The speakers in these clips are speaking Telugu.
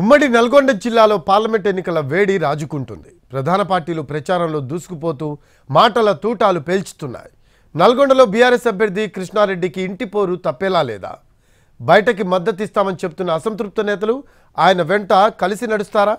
ఉమ్మడి నల్గొండ జిల్లాలో పార్లమెంట్ ఎన్నికల వేడి రాజుకుంటుంది ప్రధాన పార్టీలు ప్రచారంలో దూసుకుపోతూ మాటల తూటాలు పేల్చుతున్నాయి నల్గొండలో బీఆర్ఎస్ అభ్యర్థి కృష్ణారెడ్డికి ఇంటి పోరు తప్పేలా లేదా బయటకి మద్దతిస్తామని చెప్తున్న అసంతృప్త నేతలు ఆయన వెంట కలిసి నడుస్తారా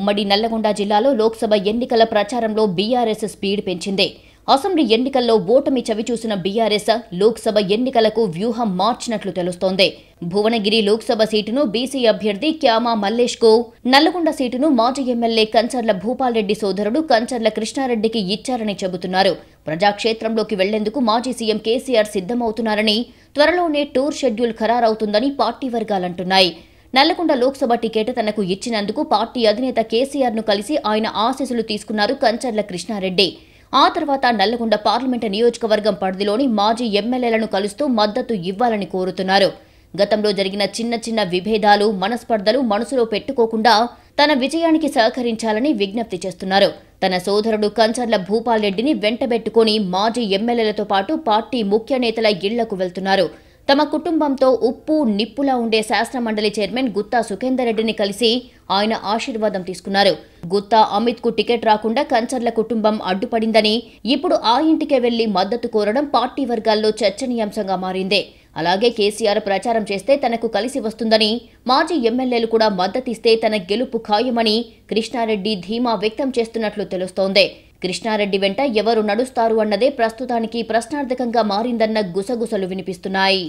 ఉమ్మడి నల్లగొండ జిల్లాలో లోక్సభ ఎన్నికల ప్రచారంలో బీఆర్ఎస్ స్పీడ్ పెంచింది అసెంబ్లీ ఎన్నికల్లో ఓటమి చవిచూసిన బీఆర్ఎస్ లోక్సభ ఎన్నికలకు వ్యూహం మార్చినట్లు తెలుస్తోంది భువనగిరి లోక్సభ సీటును బీసీ అభ్యర్థి క్యామా మల్లేష్ కు నల్లగొండ సీటును మాజీ ఎమ్మెల్యే కంచర్ల భూపాల్రెడ్డి సోదరుడు కంచర్ల కృష్ణారెడ్డికి ఇచ్చారని చెబుతున్నారు ప్రజాక్షేత్రంలోకి వెళ్లేందుకు మాజీ సీఎం కేసీఆర్ సిద్దమవుతున్నారని త్వరలోనే టూర్ షెడ్యూల్ ఖరారవుతుందని పార్టీ వర్గాలంటున్నాయి నల్లగొండ లోక్సభ టికెట్ తనకు ఇచ్చినందుకు పార్టీ అధినేత కేసీఆర్ను కలిసి ఆయన ఆశీస్సులు తీసుకున్నారు కంచర్ల కృష్ణారెడ్డి ఆ తర్వాత నల్లగొండ పార్లమెంటు నియోజకవర్గం పరిధిలోని మాజీ ఎమ్మెల్యేలను కలుస్తూ మద్దతు ఇవ్వాలని కోరుతున్నారు గతంలో జరిగిన చిన్న చిన్న విభేదాలు మనస్పర్ధలు మనసులో పెట్టుకోకుండా తన విజయానికి సహకరించాలని విజ్ఞప్తి చేస్తున్నారు తన సోదరుడు కంచర్ల భూపాల్ రెడ్డిని వెంటబెట్టుకుని మాజీ ఎమ్మెల్యేలతో పాటు పార్టీ ముఖ్య నేతల ఇళ్లకు వెళ్తున్నారు తమ కుటుంబంతో ఉప్పు నిప్పులా ఉండే మండలి చైర్మన్ గుత్తా సుఖేందర్ రెడ్డిని కలిసి ఆయన ఆశీర్వాదం తీసుకున్నారు గుత్తా అమిత్ కు టికెట్ రాకుండా కంచర్ల కుటుంబం అడ్డుపడిందని ఇప్పుడు ఆ ఇంటికే వెళ్లి మద్దతు కోరడం పార్టీ వర్గాల్లో చర్చనీయాంశంగా మారింది అలాగే కేసీఆర్ ప్రచారం చేస్తే తనకు కలిసి వస్తుందని మాజీ ఎమ్మెల్యేలు కూడా మద్దతిస్తే తన గెలుపు ఖాయమని కృష్ణారెడ్డి ధీమా వ్యక్తం చేస్తున్నట్లు తెలుస్తోంది కృష్ణారెడ్డి వెంట ఎవరు నడుస్తారు అన్నదే ప్రస్తుతానికి ప్రశ్నార్థకంగా మారిందన్న గుసగుసలు వినిపిస్తున్నాయి